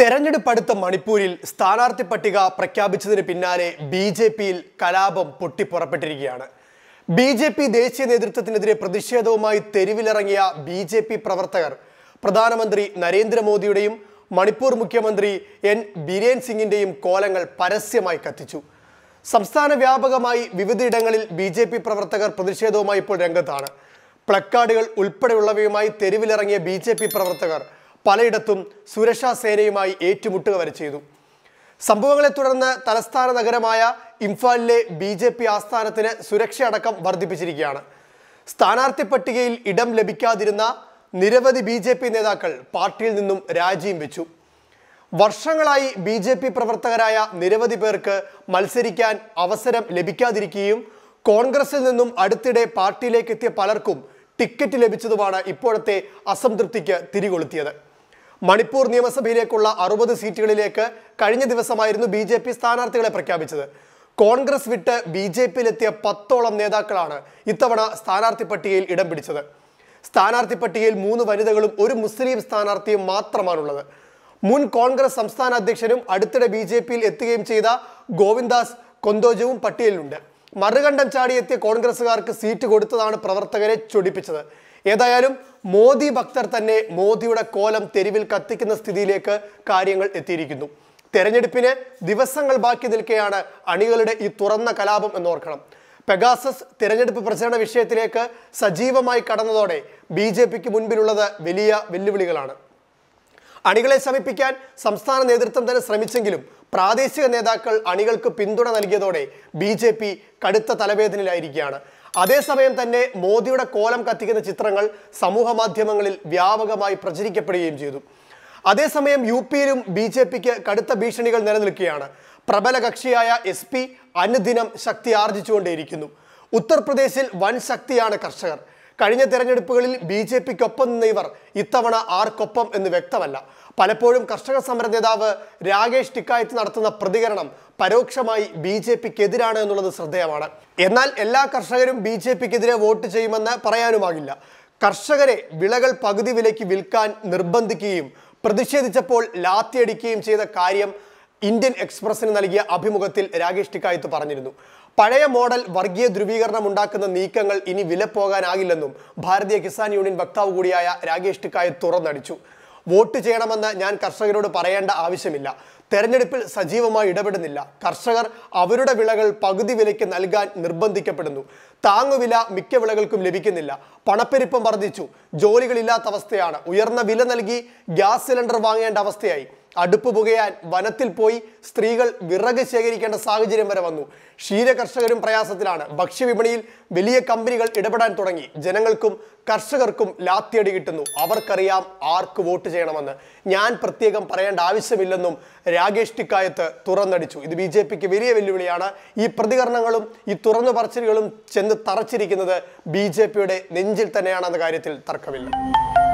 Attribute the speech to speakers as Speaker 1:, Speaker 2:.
Speaker 1: തെരഞ്ഞെടുപ്പ് അടുത്ത മണിപ്പൂരിൽ സ്ഥാനാർത്ഥി പട്ടിക പ്രഖ്യാപിച്ചതിന് പിന്നാലെ ബി ജെ പിയിൽ കലാപം പൊട്ടിപ്പുറപ്പെട്ടിരിക്കുകയാണ് ബി ജെ പി ദേശീയ നേതൃത്വത്തിനെതിരെ പ്രതിഷേധവുമായി തെരുവിലിറങ്ങിയ ബി ജെ പി പ്രവർത്തകർ പ്രധാനമന്ത്രി നരേന്ദ്രമോദിയുടെയും മണിപ്പൂർ മുഖ്യമന്ത്രി എൻ ബിരേൻ സിംഗിന്റെയും കോലങ്ങൾ പരസ്യമായി കത്തിച്ചു സംസ്ഥാന വ്യാപകമായി വിവിധയിടങ്ങളിൽ ബി ജെ പി പ്രവർത്തകർ പ്രതിഷേധവുമായി ഇപ്പോൾ രംഗത്താണ് പ്ലക്കാർഡുകൾ ഉൾപ്പെടെയുള്ളവയുമായി തെരുവിലിറങ്ങിയ ബി ജെ പി പ്രവർത്തകർ പലയിടത്തും സുരക്ഷാ സേനയുമായി ഏറ്റുമുട്ടുക വരെ ചെയ്തു സംഭവങ്ങളെ തുടർന്ന് തലസ്ഥാന നഗരമായ ഇംഫാലിലെ ബി ജെ പി ആസ്ഥാനത്തിന് സുരക്ഷയടക്കം വർദ്ധിപ്പിച്ചിരിക്കുകയാണ് സ്ഥാനാർത്ഥി പട്ടികയിൽ ഇടം ലഭിക്കാതിരുന്ന നിരവധി ബി ജെ പി നേതാക്കൾ പാർട്ടിയിൽ നിന്നും രാജിയും വെച്ചു വർഷങ്ങളായി ബി ജെ പി പ്രവർത്തകരായ നിരവധി പേർക്ക് മത്സരിക്കാൻ അവസരം ലഭിക്കാതിരിക്കുകയും കോൺഗ്രസിൽ നിന്നും അടുത്തിടെ പാർട്ടിയിലേക്ക് എത്തിയ പലർക്കും ടിക്കറ്റ് ലഭിച്ചതുമാണ് ഇപ്പോഴത്തെ അസംതൃപ്തിക്ക് തിരികൊളുത്തിയത് മണിപ്പൂർ നിയമസഭയിലേക്കുള്ള അറുപത് സീറ്റുകളിലേക്ക് കഴിഞ്ഞ ദിവസമായിരുന്നു ബി ജെ പി സ്ഥാനാർത്ഥികളെ പ്രഖ്യാപിച്ചത് കോൺഗ്രസ് വിട്ട് ബി ജെ പിയിലെത്തിയ പത്തോളം നേതാക്കളാണ് ഇത്തവണ സ്ഥാനാർത്ഥി പട്ടികയിൽ ഇടം പിടിച്ചത് സ്ഥാനാർത്ഥി പട്ടികയിൽ മൂന്ന് വനിതകളും ഒരു മുസ്ലിം സ്ഥാനാർത്ഥിയും മാത്രമാണുള്ളത് മുൻ കോൺഗ്രസ് സംസ്ഥാന അധ്യക്ഷനും അടുത്തിടെ ബി ജെ പിയിൽ എത്തുകയും ചെയ്ത ഗോവിന്ദാസ് കൊന്തോജവും പട്ടികയിലുണ്ട് മറുകണ്ഠം ചാടിയെത്തിയ കോൺഗ്രസുകാർക്ക് സീറ്റ് കൊടുത്തതാണ് പ്രവർത്തകരെ ചൊടിപ്പിച്ചത് ഏതായാലും മോദി ഭക്തർ തന്നെ മോദിയുടെ കോലം തെരുവിൽ കത്തിക്കുന്ന സ്ഥിതിയിലേക്ക് കാര്യങ്ങൾ എത്തിയിരിക്കുന്നു തെരഞ്ഞെടുപ്പിന് ദിവസങ്ങൾ ബാക്കി നിൽക്കെയാണ് അണികളുടെ ഈ തുറന്ന കലാപം എന്നോർക്കണം പെഗാസസ് തിരഞ്ഞെടുപ്പ് പ്രചരണ വിഷയത്തിലേക്ക് സജീവമായി കടന്നതോടെ ബി ജെ പിക്ക് മുൻപിലുള്ളത് വലിയ വെല്ലുവിളികളാണ് അണികളെ ശമിപ്പിക്കാൻ സംസ്ഥാന നേതൃത്വം തന്നെ ശ്രമിച്ചെങ്കിലും പ്രാദേശിക നേതാക്കൾ അണികൾക്ക് പിന്തുണ നൽകിയതോടെ ബി കടുത്ത തലവേദനയിലായിരിക്കുകയാണ് അതേസമയം തന്നെ മോദിയുടെ കോലം കത്തിക്കുന്ന ചിത്രങ്ങൾ സമൂഹ മാധ്യമങ്ങളിൽ വ്യാപകമായി പ്രചരിക്കപ്പെടുകയും ചെയ്തു അതേസമയം യു പിയിലും ബി ജെ പിക്ക് കടുത്ത ഭീഷണികൾ നിലനിൽക്കുകയാണ് പ്രബല കക്ഷിയായ എസ് പി അനുദിനം ശക്തി ആർജിച്ചുകൊണ്ടേയിരിക്കുന്നു ഉത്തർപ്രദേശിൽ വൻ ശക്തിയാണ് കർഷകർ കഴിഞ്ഞ തെരഞ്ഞെടുപ്പുകളിൽ ബി ജെ പിക്കൊപ്പം നിന്ന ഇവർ ഇത്തവണ ആർക്കൊപ്പം എന്ന് വ്യക്തമല്ല പലപ്പോഴും കർഷക സമര നേതാവ് രാകേഷ് ടിക്കായത്ത് നടത്തുന്ന പ്രതികരണം പരോക്ഷമായി ബി ജെ പിക്കെതിരാണ് എന്നുള്ളത് ശ്രദ്ധേയമാണ് എന്നാൽ എല്ലാ കർഷകരും ബി ജെ പിക്കെതിരെ വോട്ട് ചെയ്യുമെന്ന് പറയാനുമാകില്ല കർഷകരെ വിളകൾ പകുതി വിലയ്ക്ക് വിൽക്കാൻ നിർബന്ധിക്കുകയും പ്രതിഷേധിച്ചപ്പോൾ ലാത്തിയടിക്കുകയും ചെയ്ത കാര്യം ഇന്ത്യൻ എക്സ്പ്രസിന് നൽകിയ അഭിമുഖത്തിൽ രാകേഷ് ടിക്കായത്ത് പറഞ്ഞിരുന്നു പഴയ മോഡൽ വർഗീയ ധ്രുവീകരണം ഉണ്ടാക്കുന്ന നീക്കങ്ങൾ ഇനി പോകാനാകില്ലെന്നും ഭാരതീയ കിസാൻ യൂണിയൻ വക്താവ് കൂടിയായ രാകേഷ് ടിക്കായത്ത് തുറന്നടിച്ചു വോട്ട് ചെയ്യണമെന്ന് ഞാൻ കർഷകരോട് പറയേണ്ട ആവശ്യമില്ല തെരഞ്ഞെടുപ്പിൽ സജീവമായി ഇടപെടുന്നില്ല കർഷകർ അവരുടെ വിളകൾ പകുതി വിലയ്ക്ക് നൽകാൻ നിർബന്ധിക്കപ്പെടുന്നു താങ്ങുവില മിക്ക വിളകൾക്കും ലഭിക്കുന്നില്ല പണപ്പെരുപ്പം വർദ്ധിച്ചു ജോലികളില്ലാത്ത അവസ്ഥയാണ് ഉയർന്ന വില നൽകി ഗ്യാസ് സിലിണ്ടർ വാങ്ങേണ്ട അവസ്ഥയായി അടുപ്പ് പുകയാൻ വനത്തിൽ പോയി സ്ത്രീകൾ വിറക് ശേഖരിക്കേണ്ട സാഹചര്യം വരെ വന്നു ക്ഷീര കർഷകരും പ്രയാസത്തിലാണ് ഭക്ഷ്യവിപണിയിൽ വലിയ കമ്പനികൾ ഇടപെടാൻ തുടങ്ങി ജനങ്ങൾക്കും കർഷകർക്കും ലാത്തിയടി കിട്ടുന്നു അവർക്കറിയാം ആർക്ക് വോട്ട് ചെയ്യണമെന്ന് ഞാൻ പ്രത്യേകം പറയേണ്ട ആവശ്യമില്ലെന്നും രാകേഷ് ടിക്കായത്ത് തുറന്നടിച്ചു ഇത് ബി ജെ പിക്ക് വലിയ വെല്ലുവിളിയാണ് ഈ പ്രതികരണങ്ങളും ഈ തുറന്നു പറച്ചിലുകളും ചെന്ന് തറച്ചിരിക്കുന്നത് ബി ജെ പിയുടെ നെഞ്ചിൽ തന്നെയാണെന്ന കാര്യത്തിൽ തർക്കമില്ല